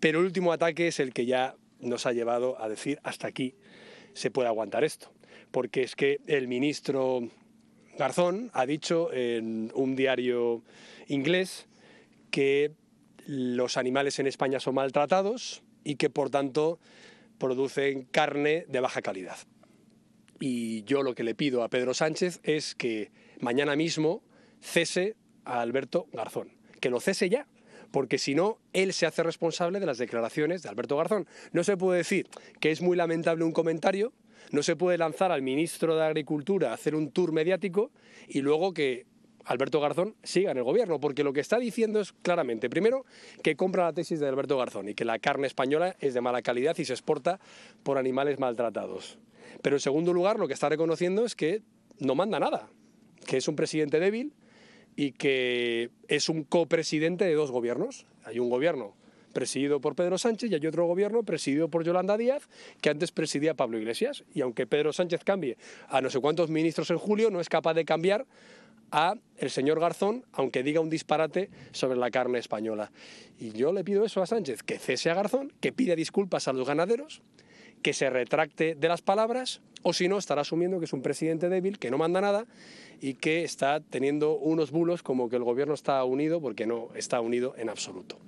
Pero el último ataque es el que ya nos ha llevado a decir hasta aquí se puede aguantar esto. Porque es que el ministro Garzón ha dicho en un diario inglés que los animales en España son maltratados y que por tanto producen carne de baja calidad. Y yo lo que le pido a Pedro Sánchez es que mañana mismo cese a Alberto Garzón, que lo cese ya, porque si no, él se hace responsable de las declaraciones de Alberto Garzón. No se puede decir que es muy lamentable un comentario, no se puede lanzar al ministro de Agricultura a hacer un tour mediático y luego que Alberto Garzón siga en el gobierno, porque lo que está diciendo es claramente, primero, que compra la tesis de Alberto Garzón y que la carne española es de mala calidad y se exporta por animales maltratados. Pero en segundo lugar, lo que está reconociendo es que no manda nada, que es un presidente débil, y que es un copresidente de dos gobiernos. Hay un gobierno presidido por Pedro Sánchez y hay otro gobierno presidido por Yolanda Díaz, que antes presidía Pablo Iglesias. Y aunque Pedro Sánchez cambie a no sé cuántos ministros en julio, no es capaz de cambiar a el señor Garzón, aunque diga un disparate sobre la carne española. Y yo le pido eso a Sánchez, que cese a Garzón, que pida disculpas a los ganaderos, que se retracte de las palabras o si no estará asumiendo que es un presidente débil, que no manda nada y que está teniendo unos bulos como que el gobierno está unido porque no está unido en absoluto.